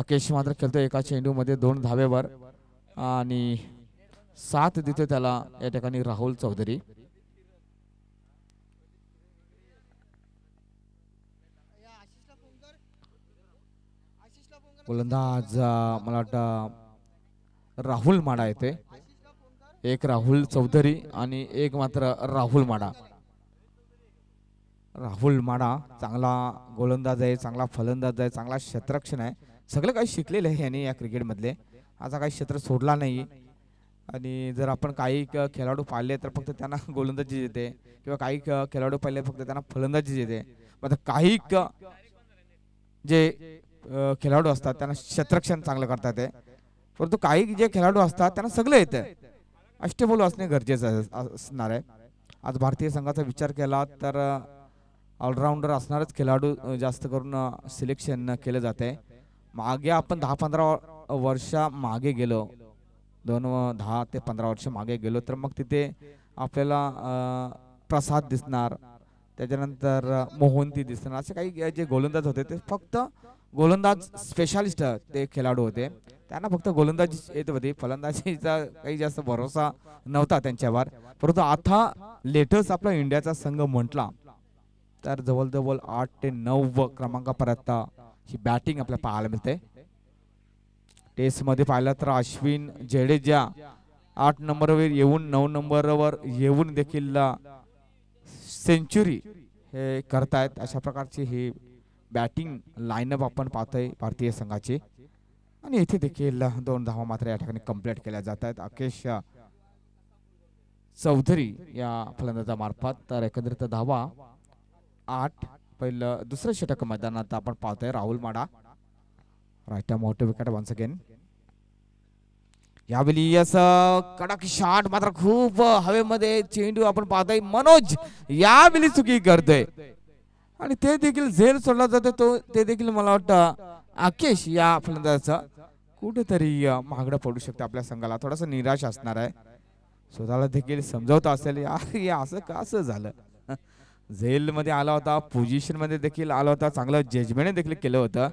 अकेश मात्र खेळतो एका चेंडूमध्ये दोन धावेवर आणि साथ देतो त्याला या ठिकाणी राहुल चौधरी गोलंदाज मला वाटतं राहुल माडा येते एक राहुल चौधरी आणि एक मात्र राहुल माडा राहुल माडा चांगला गोलंदाज आहे चांगला फलंदाज आहे चांगला क्षेत्रक्षण आहे सगळं काही शिकलेलं आहे याने या क्रिकेटमधले असा काही क्षेत्र सोडला नाही आणि जर आपण काही खेळाडू पाहिले तर फक्त त्यांना गोलंदाजी येते किंवा काही खेळाडू पाहिले फक्त त्यांना फलंदाजी येते मग काही जे खेळाडू असतात त्यांना क्षेत्रक्षण चांगलं करतात येते परंतु काही जे खेळाडू असतात त्यांना सगळं येतं अष्टबोल असणे गरजेचं असणार आहे आज भारतीय संघाचा विचार केला तर ऑलराऊंडर असणारच खेळाडू जास्त करून सिलेक्शन केलं जात आहे मागे आपण दहा पंधरा वर्षा मागे गेलो दोन दहा ते पंधरा वर्ष मागे गेलो तर मग तिथे आपल्याला प्रसाद दिसणार त्याच्यानंतर मोहंती दिसणार असे काही जे गोलंदाज होते ते फक्त गोलंदाज स्पेशालिस्ट ते खेळाडू होते त्यांना फक्त गोलंदाजी येत होती फलंदाजीचा काही जास्त भरोसा नव्हता त्यांच्यावर परंतु आता लेटेस्ट आपला इंडियाचा संघ म्हटला तर जवळजवळ आठ ते नऊ क्रमांकापर्यंत ही बॅटिंग आपल्याला पाहायला मिळते टेस्टमध्ये पाहिलं तर अश्विन जडेजा आठ नंबरवर येऊन नऊ नंबरवर येऊन देखील सेंचुरी हे करतायत अशा प्रकारची ही बॅटिंग अप आपण पाहतोय भारतीय संघाची आणि इथे देखील दोन धावा मात्र या ठिकाणी कम्प्लीट केल्या जात आहेत अकेश चौधरी या फलंदाजामार्फत तर एकंदरीत धावा आठ पहिलं दुसरं षटक मैदानात आपण पाहतोय राहुल माडा रायटा मोठे विकेट वन्स अगेन यावेळी कडक शॉट मात्र खूप हवेमध्ये चेंडू आपण पाहतोय मनोज यावेळी चुकी करतोय आणि ते देखील झेल सोडला जातो तो ते देखील मला वाटतं आकेश या फलंदाजाचा कुठेतरी महागडं पडू शकतो आपल्या संघाला थोडासा निराश असणार आहे स्वतःला देखील समजवत असेल या असं का असं झालं झेल मध्ये आला होता मध्ये देखील आला होता चांगलं जजमेंट देखील केलं होतं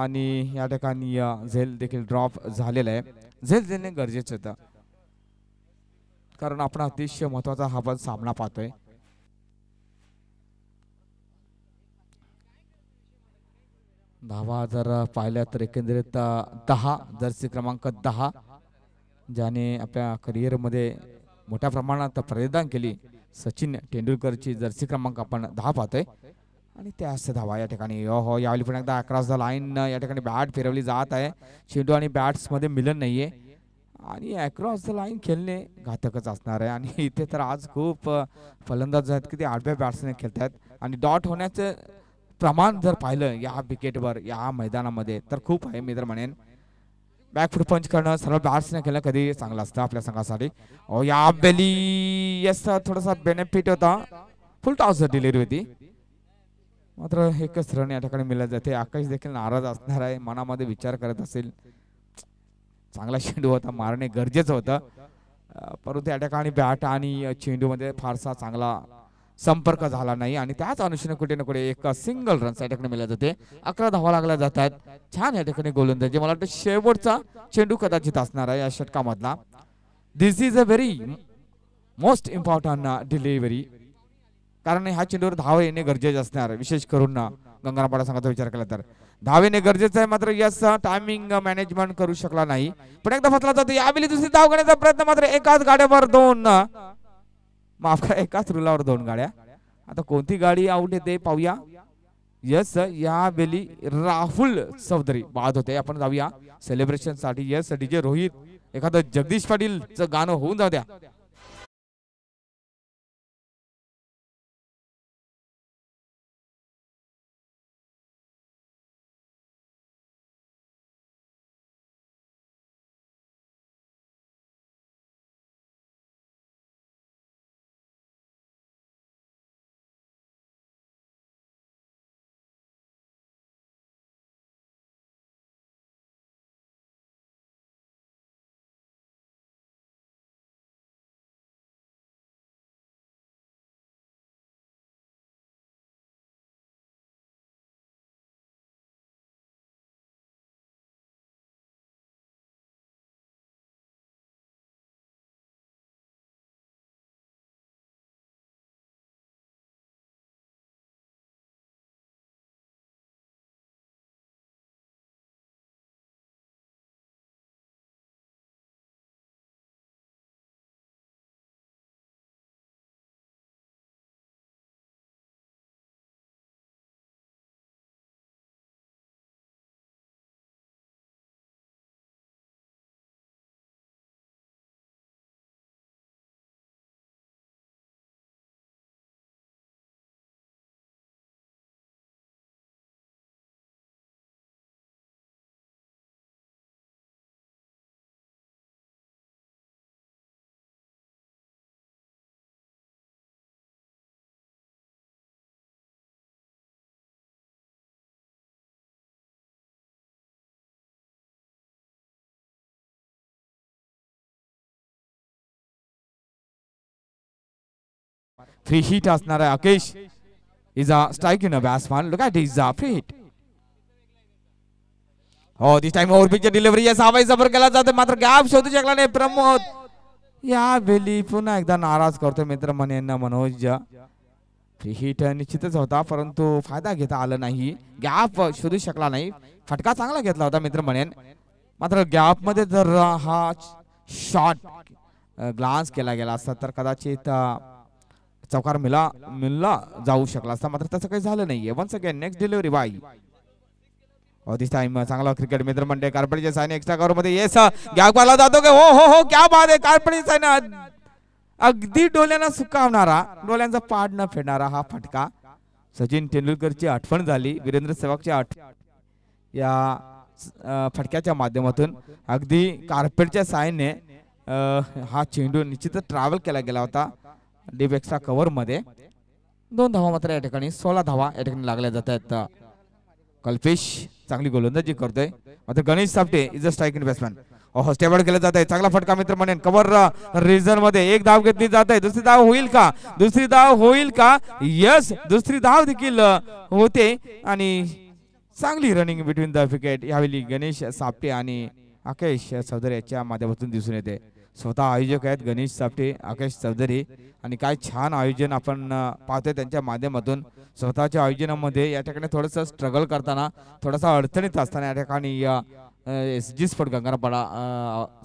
आणि या ठिकाणी झेल देखील ड्रॉप झालेला आहे झेल देणे गरजेचं होत कारण आपण अतिशय महत्वाचा हा पण सामना पाहतोय धावा जर पाहिल्या तर एकंदरीत दहा जर्सी क्रमांक दहा ज्याने आपल्या करिअरमध्ये मोठ्या प्रमाणात प्रतिदान केली सचिन तेंडुलकरची जर्सी क्रमांक आपण दहा पाहतोय आणि त्या असं धावा या ठिकाणी हो यावेळी पण एकदा अकरा द लाईन या ठिकाणी बॅट फिरवली जात आहे चेंडू आणि बॅट्समध्ये मिलन नाही आहे आणि अक्रॉस द लाईन खेळणे घातकच असणार आहे आणि इथे तर आज खूप फलंदाज आहेत की ते आठव्या बॅट्सने खेळत आहेत आणि डॉट होण्याचं प्रमाण जर पाहिलं या विकेटवर या मैदानामध्ये तर खूप आहे मी तर म्हणेन बॅकफूट पंच करणं सर्व बॅट्सने केलं कधी चांगलं असतं आपल्या संघासाठी या बेली याचा थोडासा बेनिफिट होता फुल टॉस दिलेली होती मात्र एकच रन या ठिकाणी मिळत जाते आकाश देखील नाराज असणार आहे मनामध्ये विचार करत असेल चांगला चेंडू होता मारणे गरजेचं होतं परंतु या ठिकाणी बॅट आणि चेंडूमध्ये फारसा चांगला संपर्क झाला नाही आणि त्याच अनुषंगाने कुठे ना कुठे एक सिंगल रन या ठिकाणी मिळत जाते अकरा धावा लागल्या जात आहेत छान या ठिकाणी गोलंदाजी मला वाटतं शेवटचा चेंडू कदाचित असणार आहे या षटकामधला this is a very most important delivery कारण ह्या चेंडूवर धाव येणे गरजेचे असणार विशेष करून गंगारामपाडा संघाचा विचार केला तर येणे गरजेचं आहे मात्र यास टायमिंग मॅनेजमेंट करू शकला नाही पण एकदा फसला जातो यावेळी दुसरी धाव घेण्याचा प्रयत्न मात्र एकाच गाड्यावर दोन माफ करा एकाच रुलावर दोन गाड्या आता कोणती गाडी आउट येते पाहूया यस या राहुल चौधरी बाद होते आपण जाऊया सेलिब्रेशन साठी यस डीजे रोहित एखादं जगदीश पाटीलचं गाणं होऊन जाऊ द्या थ्री हिट असणारा Akesh is a strike in a batsman look at is a free hit हो दिस टाइम ओव्हरपिकच्या डिलिव्हरी या सावाई सफर केला जातो मात्र गॅप शोधू शकला नाही प्रमोद या वेळी पुन्हा एकदा नाराज करतो मित्र मने यांना मनोज फ्री हिट निश्चितच होता परंतु फायदा घेता आला नाही गॅप शोधू शकला नाही फटका चांगला घेतला होता मित्र म्हणेन मात्र गॅपमध्ये जर हा शॉट ग्लान्स केला गेला असता तर कदाचित चौकार मिला मिला जाऊ शकला असता मात्र तसं काही झालं नाहीये once again next delivery by this time चांगला क्रिकेट मित्र म्हणते कारपडीच्या साईने एक्स्ट्रा कवर मध्ये येस गॅगवाला जातो की हो हो हो क्या बाद आहे कारपडीच्या साईने अगदी डोळ्यांना सुकावणारा डोल्यांचा पाड न फेडणारा हा फटका सचिन तेंडुलकरची आठवण झाली वीरेंद्र सेवागची आठ या फटक्याच्या माध्यमातून अगदी कार्पेटच्या सायने हा चेंडू निश्चितच ट्रॅव्हल केला गेला होता कव्हर मध्ये दोन धावा मात्र या ठिकाणी सोळा धावा या ठिकाणी लागल्या जात आहेत कल्पेश चांगली गोलंदाजी करतोय मात्र Ganesh Sapte is a strike in batsman अहो स्टेबल केलं जात चांगला फटका मित्र म्हणेन कव्हर रिझन मध्ये एक धाव घेतली जात आहे दुसरी धाव होईल का दुसरी धाव होईल का यस दुसरी धाव देखील होते आणि चांगली रनिंग बिटवीन द विकेट यावेळी गणेश सापटे आणि आकेश चौधरी याच्या माध्यमातून दिसून येते स्वतः आयोजक आहेत गणेश सापटे आकाश चौधरी आणि काय छान आयोजन आपण पाहतोय त्यांच्या माध्यमातून स्वतःच्या आयोजनामध्ये या ठिकाणी थोडस स्ट्रगल करताना थोडासा अडचणीत असताना या ठिकाणी एस जी स्पोर्ट गंगारापाडा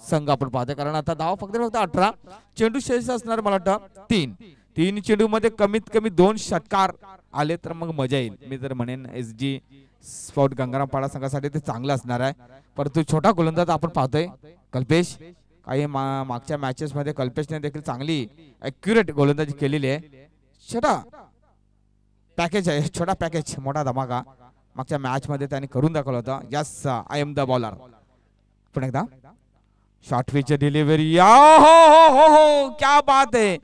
संघ आपण पाहतोय कारण आता दहा फक्त फक्त अठरा चेंडू शेष असणार मला वाटतं तीन तीन चेंडू मध्ये कमीत कमी दोन षटकार आले तर मग मजा येईल मी तर म्हणेन एस जी स्पॉट गंगारामपाडा संघासाठी ते चांगलं असणार आहे परंतु छोटा गोलंदाज आपण पाहतोय कल्पेश काही मागच्या मॅचेस मध्ये कल्पेशने देखील चांगली अक्युरेट गोलंदाजी केलेली आहे छोटा पॅकेज आहे छोटा पॅकेज मोठा धमाका मागच्या मॅच मध्ये त्याने करून दाखवला होता yes I am the bowler पण एकदा शॉर्ट डिलिव्हरी हो हो हो हो क्या बात आहे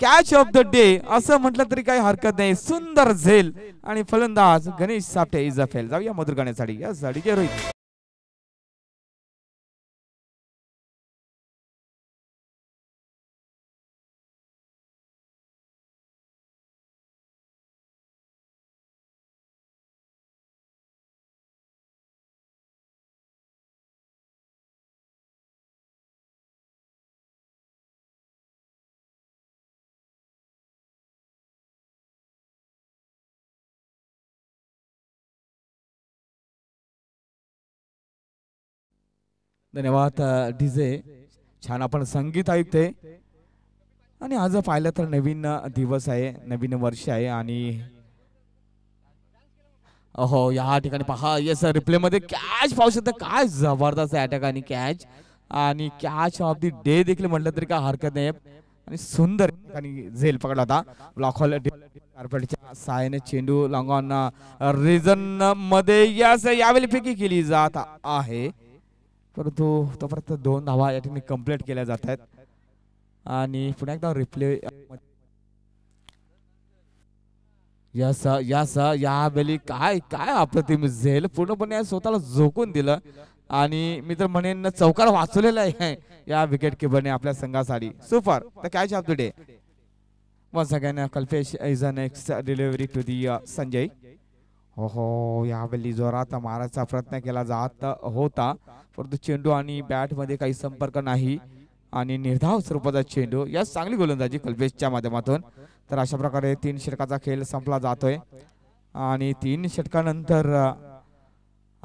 कॅच ऑफ द डे असं म्हटलं तरी काही हरकत नाही सुंदर झेल आणि फलंदाज Ganesh Sapte is a fail जाऊया मधुर गाण्यासाठी जे रोहित धन्यवाद डीजे छान आपण संगीत ऐकते आणि आज पाहिलं तर नवीन दिवस आहे नवीन वर्ष आहे आणि हो या ठिकाणी पहा येस मध्ये कॅच पाहू शकता काय जबरदस्त या आणि कॅच आणि कॅच ऑफ दी डे देखील म्हटलं तरी काय हरकत नाही आणि सुंदर आणि झेल पकडला होता ब्लॉक हॉल कार्पेटच्या सायने चेंडू लॉंग ऑन रीजन मध्ये यावेळी फेकी केली जात आहे परंतु तोपर्यंत दोन धावा या ठिकाणी कम्प्लीट केल्या जात आहेत आणि पुन्हा एकदा रिप्ले या सा या काय काय अप्रतिम झेल पूर्णपणे स्वतःला झोकून दिलं आणि मी तर म्हणेन चौकार वाचवलेला आहे या विकेट किपरने आपल्या संघासाठी सुपर तर catch of the day one सगळ्यांना Kalpesh is a next delivery to the Sanjay हो यावेळी जोरात मारायचा प्रयत्न केला जात होता परंतु चेंडू आणि बॅटमध्ये काही संपर्क नाही आणि निर्धाव स्वरूपाचा चेंडू या चांगली गोलंदाजी कल्पेशच्या माध्यमातून तर अशा प्रकारे तीन षटकाचा खेळ संपला जातोय आणि तीन षटकानंतर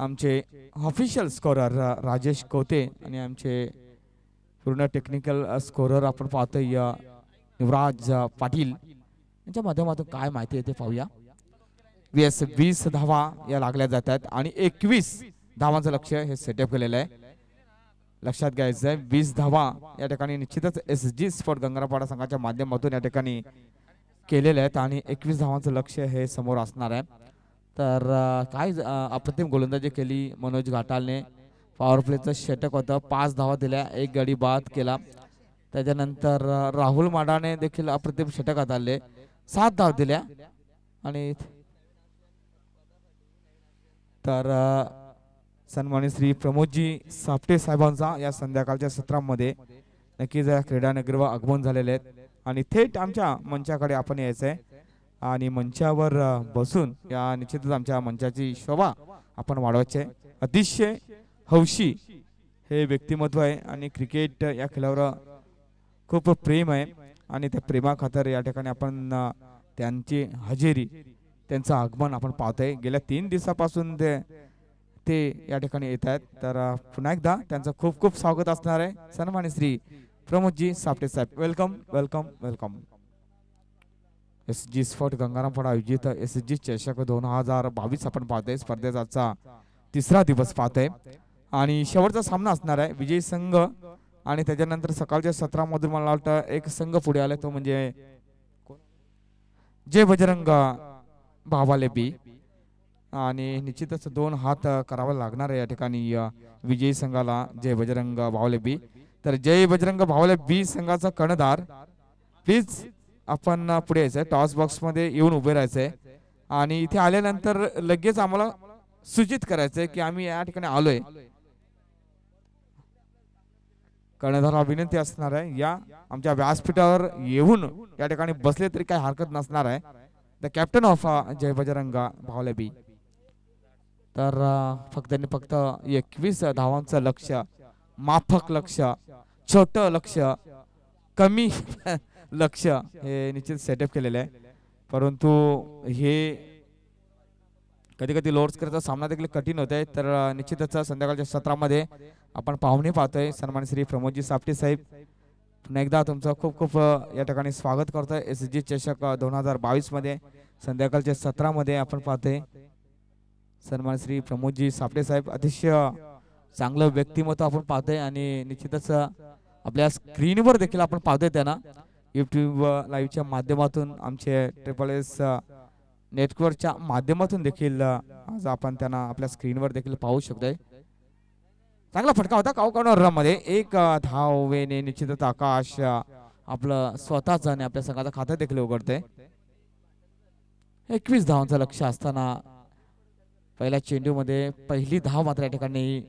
आमचे ऑफिशियल स्कोरर राजेश कोते आणि आमचे पूर्ण टेक्निकल स्कोरर आपण पाहतोय युवराज पाटील यांच्या माध्यमातून काय माहिती आहे ते पाहूया वीस वीस धावा या लागल्या जात आहेत आणि एकवीस धावांचं लक्ष हे सेटअप केलेलं आहे लक्षात घ्यायचं आहे वीस धावा या ठिकाणी निश्चितच एस जी स्पोर्ट गंगारापाडा संघाच्या माध्यमातून या ठिकाणी केलेले आहेत आणि एकवीस धावांचं लक्ष हे समोर असणार आहे तर काय अप्रतिम गोलंदाजी केली मनोज घाटालने पॉवर प्लेचं षटक होतं पाच धावा दिल्या एक गडी बाद केला त्याच्यानंतर राहुल माडाने देखील अप्रतिम षटक हाताळले सात धाव दिल्या आणि तर सन्मानित श्री प्रमोदजी सापटे साहेबांचा या संध्याकाळच्या सत्रामध्ये नक्कीच व आगमन झालेले आहेत आणि थेट आमच्या मंचाकडे आपण यायचं आहे आणि मंचावर बसून या निश्चितच आमच्या मंचाची शोभा आपण वाढवायची आहे अतिशय हौशी हे व्यक्तिमत्व आहे आणि क्रिकेट या खेळावर खूप प्रेम आहे आणि त्या प्रेमाखातर या ठिकाणी आपण त्यांची हजेरी त्यांचं आगमन आपण पाहतोय गेल्या तीन दिवसापासून ते ते या ठिकाणी येत आहेत तर पुन्हा एकदा त्यांचं खूप खूप स्वागत असणार आहे सन्मान्य श्री प्रमोदजी सापटे साहेब welcome welcome welcome S G स्फोट गंगारामपट आयोजित एस जी चषक दोन हजार बावीस आपण पाहतोय स्पर्धेचा तिसरा दिवस पाहतोय आणि शेवटचा सामना असणार आहे विजयी संघ आणि त्याच्यानंतर सकाळच्या सत्रामधून मला वाटतं एक संघ पुढे आला तो म्हणजे जय बजरंग भावाले बी आणि निश्चितच दोन हात करावा लागणार आहे या ठिकाणी विजयी संघाला जय बजरंग भावले बी तर जय बजरंग भावले बी संघाचा कर्णधार प्लीज आपण पुढे यायचंय टॉस बॉक्स मध्ये येऊन उभे राहायचंय आणि इथे आल्यानंतर लगेच आम्हाला सूचित करायचंय की आम्ही या ठिकाणी आलोय कर्णधारा विनंती असणार आहे या आमच्या व्यासपीठावर येऊन या ठिकाणी बसले तरी काही हरकत नसणार आहे the captain of Jai Bajrang भावलेबी तर uh, फक्त त्यांनी फक्त एकवीस धावांचं लक्ष माफक लक्ष छोट लक्ष कमी लक्ष हे निश्चित सेटअप केलेलं आहे परंतु हे कधी कधी लोअर सामना देखील कठीण होत आहे तर uh, निश्चितच संध्याकाळच्या सत्रामध्ये आपण पाहुणे पाहतोय सन्मान श्री प्रमोदजी सापटे साहेब पुन्हा एकदा तुमचं खूप खूप या ठिकाणी स्वागत करतो एस जी चषक दोन हजार मध्ये संध्याकाळच्या सत्रामध्ये आपण पाहतोय सन्मान श्री प्रमोदजी सापडे साहेब अतिशय चांगलं व्यक्तिमत्व आपण पाहतोय आणि निश्चितच आपल्या स्क्रीनवर देखील आपण पाहतोय त्यांना युट्यूब लाईव्हच्या माध्यमातून आमचे ट्रिपल एस नेटवर्कच्या माध्यमातून देखील आज आपण त्यांना आपल्या स्क्रीनवर देखील पाहू शकतोय चांगला फटका होता रन मध्ये एक धाव वेने निश्चितच आकाश आपलं स्वतःच आणि आपल्या संघाचं खातं देखील उघडते एकवीस धावांचं लक्ष असताना पहिल्या चेंडूमध्ये पहिली धाव मात्र या ठिकाणी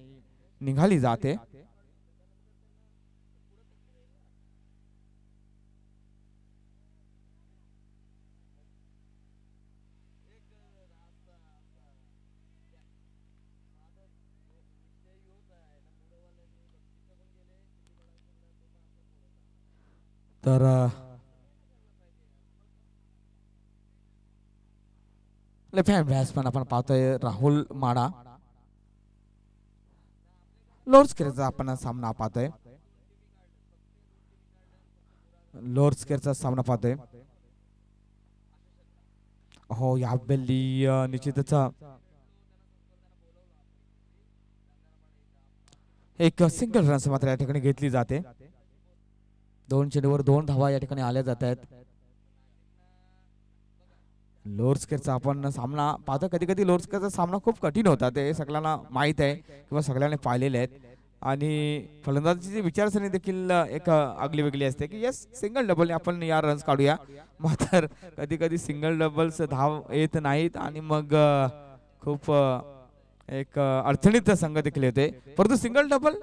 निघाली जाते तर अभ्यास पण आपण पाहतोय राहुल माडा केअरचा आपण सामना पाहतोय केअरचा सामना पाहतोय हो या बेल्ली निश्चितच एक सिंगल रन्स मात्र या ठिकाणी घेतली जाते दोन चेंडूवर दोन धावा या ठिकाणी आल्या जात आहेत लोअर्सकेरचा आपण सामना पाहता कधी कधी लोअर्सकेरचा सामना खूप कठीण होता ते सगळ्यांना माहीत आहे किंवा सगळ्यांनी पाहिलेले आहेत आणि फलंदाजीची विचारसरणी देखील एक अगली वेगळी असते की येस सिंगल डबलने आपण या रन्स काढूया मात्र कधी कधी सिंगल डबल्स धाव येत नाहीत आणि मग खूप एक अडचणीत संघ देखील येते परंतु सिंगल डबल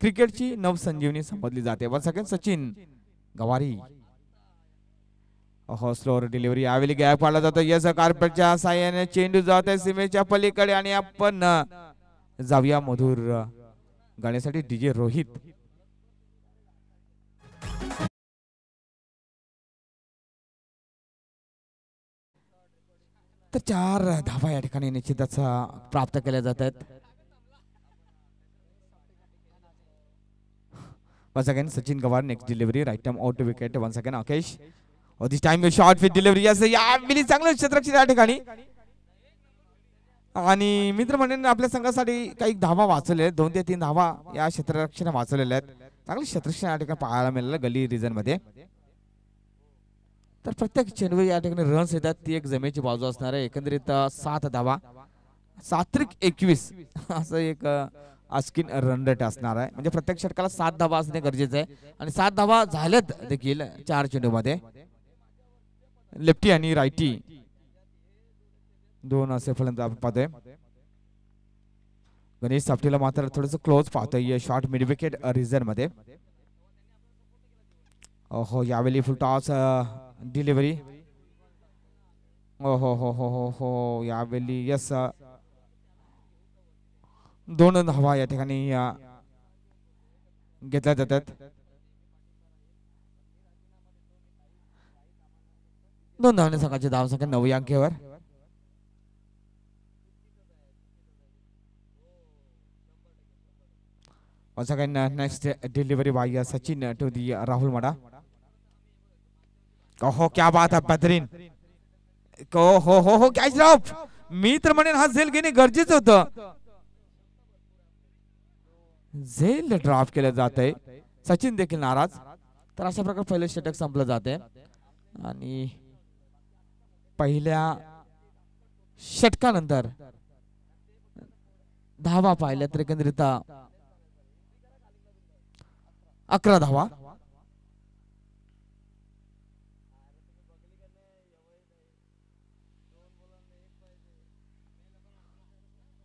क्रिकेटची नवसंजीवनी संबोधली जाते वन सेकंड सचिन गवारी स्लोअर डिलिव्हरी यावेळी गॅप पाडला जातो यस कार्पेटच्या साह्याने चेंडू जात आहे सीमेच्या पलीकडे आणि आपण जाऊया मधुर गाण्यासाठी डीजे रोहित तर चार धावा या ठिकाणी निश्चितच प्राप्त केल्या जात आहेत Once again, Sachin Gawar, next delivery, right time out to wicket. Once again, Akesh. Oh, this time a short with delivery. Yes, yeah, really चांगलं क्षेत्रक्षेत्र या ठिकाणी आणि मित्र म्हणेन आपल्या संघासाठी काही धावा वाचवले आहेत दोन ते तीन धावा या क्षेत्ररक्षण वाचवलेल्या आहेत चांगले क्षेत्ररक्षण या ठिकाणी पाहायला मिळालं गली रिजन मध्ये तर प्रत्येक चेंडूवर या ठिकाणी रन्स येतात ती एक जमेची बाजू असणार आहे एकंदरीत सात धावा सात्रिक एकवीस असं एक रन रेट असणार आहे म्हणजे प्रत्येक षटकाला सात धावा असणे गरजेचं आहे आणि सात धावा झाल्यात देखील चार चेंडू मध्ये लेफ्टी आणि रायटी दोन असे फलंदाजे आपण पाहतोय गणेश साफ्टीला मात्र थोडस क्लोज पाहतोय शॉर्ट मिड विकेट रिझन मध्ये हो यावेळी फुल टॉस डिलिव्हरी हो हो हो हो हो यावेळी यस दोन हवा या ठिकाणी घेतल्या जातात दोन धावने धाव संख्या नऊ अंकेवर सगळ्यांना next delivery by Sachin to the Rahul मडा हो क्या बात है बदरीन हो हो हो, हो कॅच मी तर म्हणेन हा झेल घेणे गरजेचं होतं झेल ड्रॉप केलं जात आहे सचिन देखील नाराज तर अशा प्रकारे पहिलं षटक संपलं जात आहे आणि पहिल्या षटकानंतर धावा पाहिल्या तर एकंदरीत अकरा धावा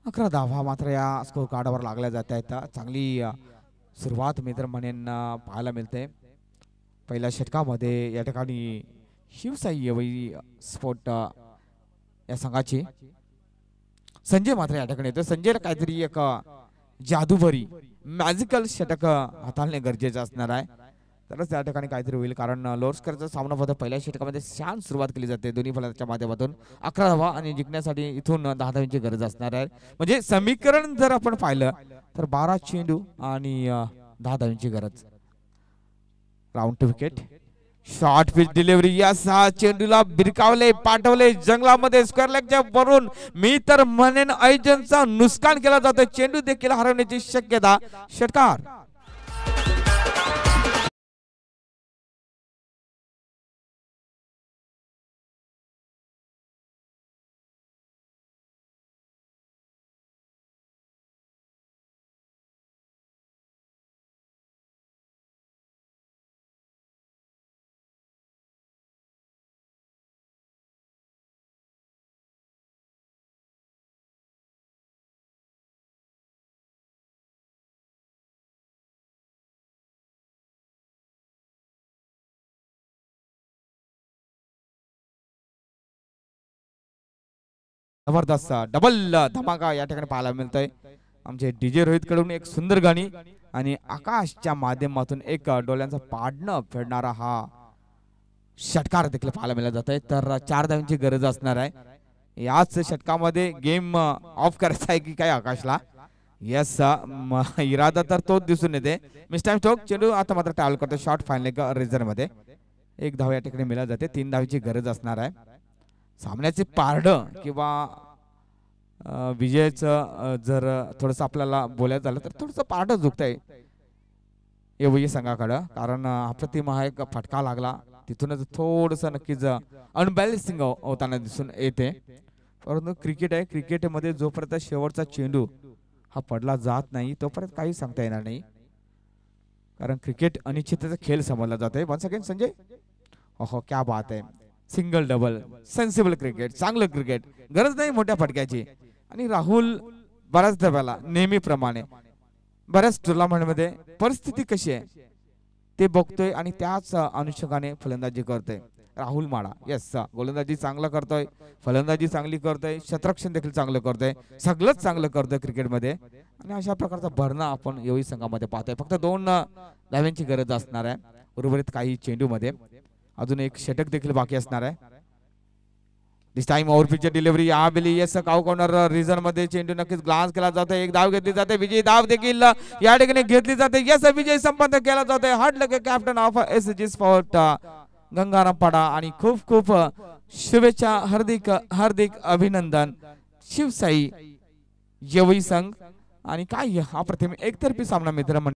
अकरा धावा मात्र या स्कोर कार्डावर लागल्या जात आहेत चांगली सुरुवात मित्र म्हणेन पाहायला मिळते पहिल्या षटकामध्ये या ठिकाणी शिवसाई येवई स्फोट या संघाची संजय मात्र या ठिकाणी येतो संजय काहीतरी एक जादूभरी मॅजिकल षटक हाताळणे गरजेचं असणार आहे तरच त्या ठिकाणी काहीतरी होईल कारण लोर्सकरचा सामना फक्त पहिल्या षटकामध्ये शान सुरुवात केली जाते दोन्ही फलंदाच्या माध्यमातून अकरा धावा आणि जिंकण्यासाठी इथून दहा धावांची गरज असणार आहे म्हणजे समीकरण जर आपण पाहिलं तर बारा चेंडू आणि दहा धावांची गरज round to wicket short pitch delivery या सहा चेंडूला भिरकावले पाठवले जंगलामध्ये स्क्वेअर लेगच्या वरून मी तर म्हणेन ऐजनचा नुकसान केला जातो चेंडू देखील हरवण्याची शक्यता षटकार जबरदस्त डबल धमाका या ठिकाणी पाहायला मिळतोय आमचे डीजे रोहित कडून एक सुंदर गाणी आणि आकाशच्या माध्यमातून एक डोळ्यांचं पाडणं फेडणारा हा षटकार देखील पाहायला मिळाला जात आहे तर चार धावांची गरज असणार आहे याच षटकामध्ये गेम ऑफ करायचा आहे की काय आकाशला यस इरादा तर तोच दिसून येते मिस्टर स्टोक चेंडू आता मात्र ट्रॅव्हल करतो शॉर्ट फायनल रिझर्व मध्ये एक धाव या ठिकाणी मिळत जाते तीन धावीची गरज असणार आहे सामन्याचे पारड किंवा विजयाचं जर थोडस आपल्याला बोलायचं झालं तर थोडंसं पारडं झुकतंय एवढी संघाकडं कारण अप्रतिम हा एक फटका लागला तिथूनच थोडस नक्कीच अनबॅलेन्सिंग हो, होताना दिसून येते परंतु क्रिकेट आहे क्रिकेटमध्ये जोपर्यंत शेवटचा चेंडू हा पडला जात नाही तोपर्यंत काही सांगता येणार नाही कारण क्रिकेट अनिश्चिततेचा खेळ समजला जात आहे वन सेकंड संजय हो क्या बात आहे सिंगल डबल सेन्सिबल क्रिकेट चांगलं क्रिकेट गरज नाही मोठ्या फटक्याची आणि राहुल बऱ्याच डब्याला नेहमीप्रमाणे बऱ्याच मध्ये परिस्थिती कशी आहे ते बघतोय आणि त्याच अनुषंगाने फलंदाजी करतोय राहुल माडा येस गोलंदाजी चांगला करतोय फलंदाजी चांगली करतोय शत्रक्षण देखील चांगलं करतोय सगळंच चांगलं करतोय क्रिकेटमध्ये आणि अशा प्रकारचा भरणा आपण एवढी संघामध्ये पाहतोय फक्त दोन धाव्यांची गरज असणार आहे उर्वरित काही चेंडूमध्ये अजून एक षटक देखील बाकी असणार आहे दिस टाइम ओव्हरपिकच्या डिलिव्हरी या बेली येस काउ कॉर्नर रिझन मध्ये चेंडू नक्कीच ग्लान्स केला जातो एक धाव घेतली जाते विजय धाव देखील या ठिकाणी घेतली जाते यस विजय संपन्न केला जातोय हार्ड लगे कॅप्टन ऑफ एस जी स्पॉट गंगाराम पाडा आणि खूप खूप शुभेच्छा हार्दिक हार्दिक अभिनंदन शिवसाई येवई संघ आणि काय हा अप्रतिम एकतर्फी सामना मित्र